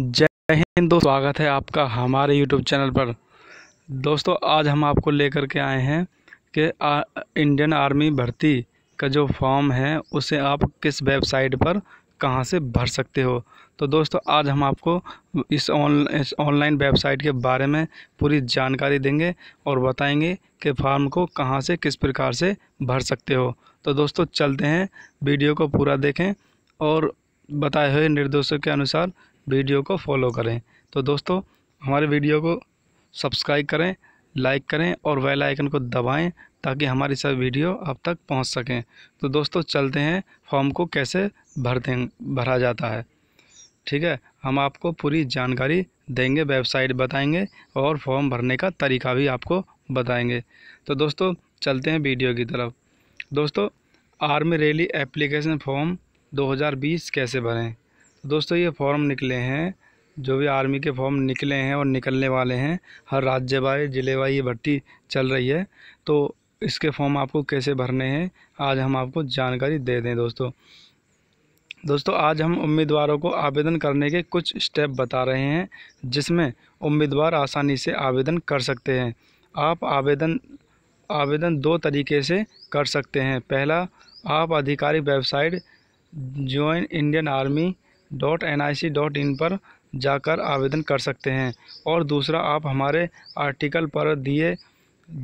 जय हिंद दोस्तों स्वागत है आपका हमारे यूट्यूब चैनल पर दोस्तों आज हम आपको लेकर के आए हैं कि इंडियन आर्मी भर्ती का जो फॉर्म है उसे आप किस वेबसाइट पर कहाँ से भर सकते हो तो दोस्तों आज हम आपको इस ऑनलाइन वेबसाइट के बारे में पूरी जानकारी देंगे और बताएंगे कि फॉर्म को कहाँ से किस प्रकार से भर सकते हो तो दोस्तों चलते हैं वीडियो को पूरा देखें और बताए हुए निर्देशों के अनुसार वीडियो को फॉलो करें तो दोस्तों हमारे वीडियो को सब्सक्राइब करें लाइक करें और वेल आइकन को दबाएं ताकि हमारी सब वीडियो आप तक पहुंच सकें तो दोस्तों चलते हैं फॉर्म को कैसे दें भरा जाता है ठीक है हम आपको पूरी जानकारी देंगे वेबसाइट बताएंगे और फॉर्म भरने का तरीका भी आपको बताएंगे तो दोस्तों चलते हैं वीडियो की तरफ दोस्तों आर्मी रैली एप्लीकेशन फॉर्म 2020 कैसे भरें दोस्तों ये फॉर्म निकले हैं जो भी आर्मी के फॉर्म निकले हैं और निकलने वाले हैं हर राज्य वाई ज़िले वाई ये भर्ती चल रही है तो इसके फॉर्म आपको कैसे भरने हैं आज हम आपको जानकारी दे दें दोस्तों दोस्तों आज हम उम्मीदवारों को आवेदन करने के कुछ स्टेप बता रहे हैं जिसमें उम्मीदवार आसानी से आवेदन कर सकते हैं आप आवेदन आवेदन दो तरीके से कर सकते हैं पहला आप आधिकारिक website join Indian army dot N I C dot in पर जाकर आवेदन कर सकते हैं और दूसरा आप हमारे आर्टिकल पर दिए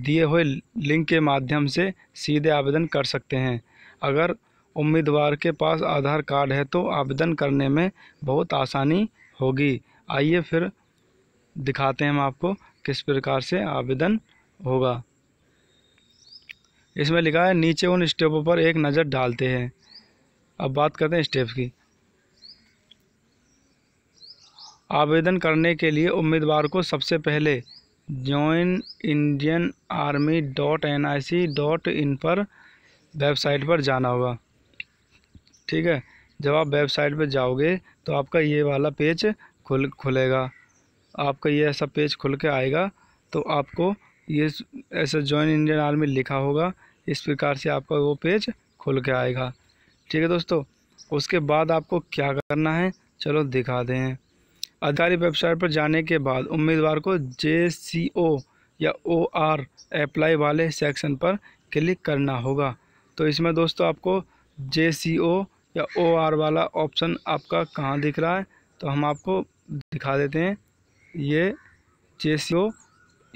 दिए हुए लिंक के माध्यम से सीधे आवेदन कर सकते हैं अगर उम्मीदवार के पास आधार कार्ड है तो आवेदन करने में बहुत आसानी होगी आइए फिर दिखाते हैं हम आपको किस प्रकार से आवेदन होगा इसमें लिखा है नीचे उन स्टेपों पर एक नज़र डालते हैं अब बात करते हैं स्टेप की आवेदन करने के लिए उम्मीदवार को सबसे पहले join Indian army dot N I C dot in पर वेबसाइट पर जाना होगा ठीक है जब आप वेबसाइट पर जाओगे तो आपका ये वाला पेज खुल खुलेगा आपका ये ऐसा पेज खुल के आएगा तो आपको ये ऐसा जॉइन इंडियन आर्मी लिखा होगा इस प्रकार से आपका वो पेज खुल के आएगा ठीक है दोस्तों उसके बाद आपको क्या करना है चलो दिखा दें आधिकारिक वेबसाइट पर जाने के बाद उम्मीदवार को जे सी ओ या ओ आर अप्लाई वाले सेक्शन पर क्लिक करना होगा तो इसमें दोस्तों आपको जे सी ओ या ओ आर वाला ऑप्शन आपका कहाँ दिख रहा है तो हम आपको दिखा देते हैं ये जे सी ओ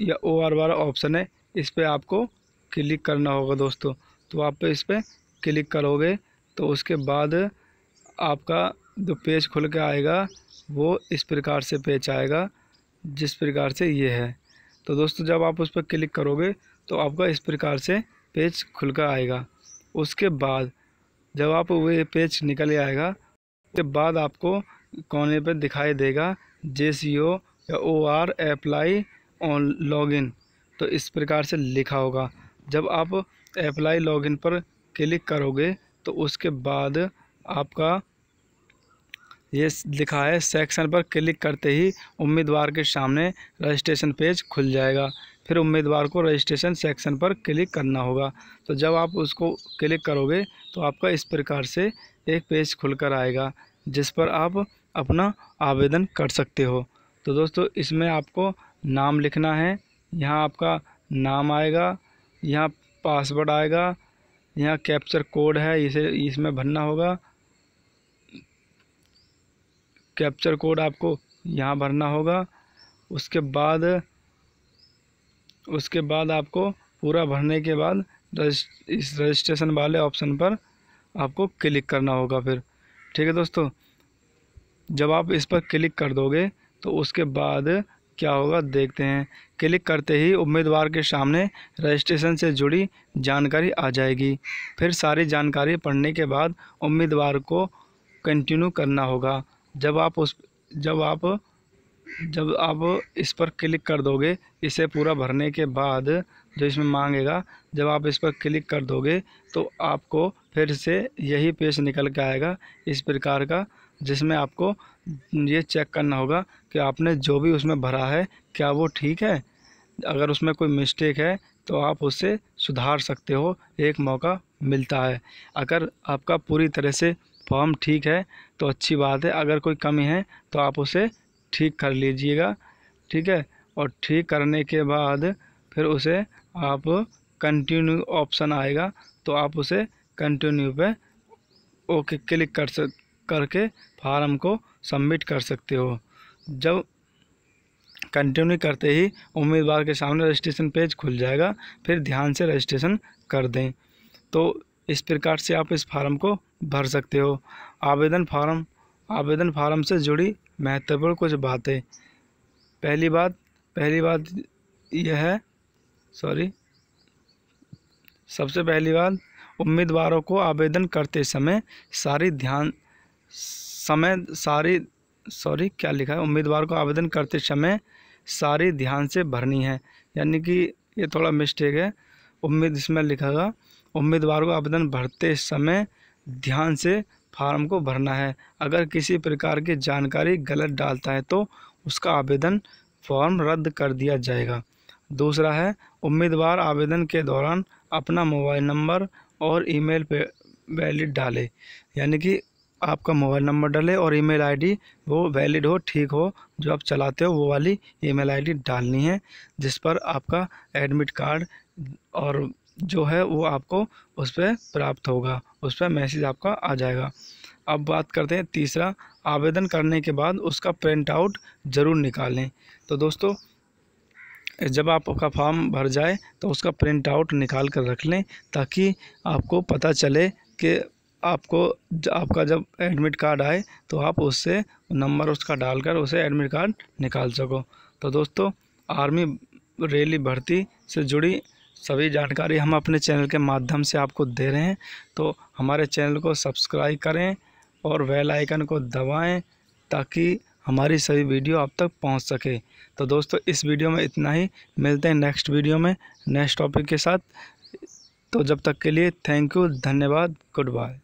या ओ आर वाला ऑप्शन है इस पर आपको क्लिक करना होगा दोस्तों तो आप इस पर क्लिक करोगे तो उसके बाद आपका जो पेज खुल के आएगा वो इस प्रकार से पेज आएगा जिस प्रकार से ये है तो दोस्तों जब आप उस पर क्लिक करोगे तो आपका इस प्रकार से पेज खुल कर आएगा उसके बाद जब आप वे पेज निकल आएगा उसके बाद आपको कोने पर दिखाई देगा जे सी ओ या O R apply on login तो इस प्रकार से लिखा होगा जब आप अप्लाई लॉगिन पर क्लिक करोगे तो उसके बाद आपका ये लिखा है सेक्शन पर क्लिक करते ही उम्मीदवार के सामने रजिस्ट्रेशन पेज खुल जाएगा फिर उम्मीदवार को रजिस्ट्रेशन सेक्शन पर क्लिक करना होगा तो जब आप उसको क्लिक करोगे तो आपका इस प्रकार से एक पेज खुलकर आएगा जिस पर आप अपना आवेदन कर सकते हो तो दोस्तों इसमें आपको नाम लिखना है यहाँ आपका नाम आएगा यहाँ पासवर्ड आएगा यहाँ कैप्चर कोड है इसे इसमें भरना होगा कैप्चर कोड आपको यहाँ भरना होगा उसके बाद उसके बाद आपको पूरा भरने के बाद इस रजिस्ट्रेशन वाले ऑप्शन पर आपको क्लिक करना होगा फिर ठीक है दोस्तों जब आप इस पर क्लिक कर दोगे तो उसके बाद क्या होगा देखते हैं क्लिक करते ही उम्मीदवार के सामने रजिस्ट्रेशन से जुड़ी जानकारी आ जाएगी फिर सारी जानकारी पढ़ने के बाद उम्मीदवार को कंटिन्यू करना होगा जब आप उस जब आप जब आप इस पर क्लिक कर दोगे इसे पूरा भरने के बाद जो इसमें मांगेगा जब आप इस पर क्लिक कर दोगे तो आपको फिर से यही पेज निकल के आएगा इस प्रकार का जिसमें आपको ये चेक करना होगा कि आपने जो भी उसमें भरा है क्या वो ठीक है अगर उसमें कोई मिस्टेक है तो आप उससे सुधार सकते हो एक मौका मिलता है अगर आपका पूरी तरह से फॉर्म ठीक है तो अच्छी बात है अगर कोई कमी है तो आप उसे ठीक कर लीजिएगा ठीक है और ठीक करने के बाद फिर उसे आप कंटिन्यू ऑप्शन आएगा तो आप उसे कंटिन्यू पे ओके क्लिक कर सक करके फार्म को सबमिट कर सकते हो जब कंटिन्यू करते ही उम्मीदवार के सामने रजिस्ट्रेशन पेज खुल जाएगा फिर ध्यान से रजिस्ट्रेशन कर दें तो इस प्रकार से आप इस फार्म को भर सकते हो आवेदन फार्म आवेदन फार्म से जुड़ी महत्वपूर्ण कुछ बातें पहली बात पहली बात यह है सॉरी सबसे पहली बात उम्मीदवारों को आवेदन करते समय सारी ध्यान समय सारी सॉरी क्या लिखा है उम्मीदवार को आवेदन करते समय सारी ध्यान से भरनी है यानी कि ये थोड़ा मिस्टेक है उम्मीद इसमें लिखा उम्मीदवार को आवेदन भरते समय ध्यान से फार्म को भरना है अगर किसी प्रकार की जानकारी गलत डालता है तो उसका आवेदन फॉर्म रद्द कर दिया जाएगा दूसरा है उम्मीदवार आवेदन के दौरान अपना मोबाइल नंबर और ईमेल पे वैलिड डाले यानी कि आपका मोबाइल नंबर डाले और ईमेल आईडी वो वैलिड हो ठीक हो जो आप चलाते हो वो वाली ईमेल आईडी डालनी है जिस पर आपका एडमिट कार्ड और जो है वो आपको उस पर प्राप्त होगा उस पर मैसेज आपका आ जाएगा अब बात करते हैं तीसरा आवेदन करने के बाद उसका प्रिंट आउट ज़रूर निकालें तो दोस्तों जब आपका फॉर्म भर जाए तो उसका प्रिंट आउट निकाल कर रख लें ताकि आपको पता चले कि आपको आपका जब एडमिट कार्ड आए तो आप उससे नंबर उसका डालकर उसे एडमिट कार्ड निकाल सको तो दोस्तों आर्मी रैली भर्ती से जुड़ी सभी जानकारी हम अपने चैनल के माध्यम से आपको दे रहे हैं तो हमारे चैनल को सब्सक्राइब करें और वेल आइकन को दबाएं ताकि हमारी सभी वीडियो आप तक पहुंच सके तो दोस्तों इस वीडियो में इतना ही मिलते हैं नेक्स्ट वीडियो में नेक्स्ट टॉपिक के साथ तो जब तक के लिए थैंक यू धन्यवाद गुड बाय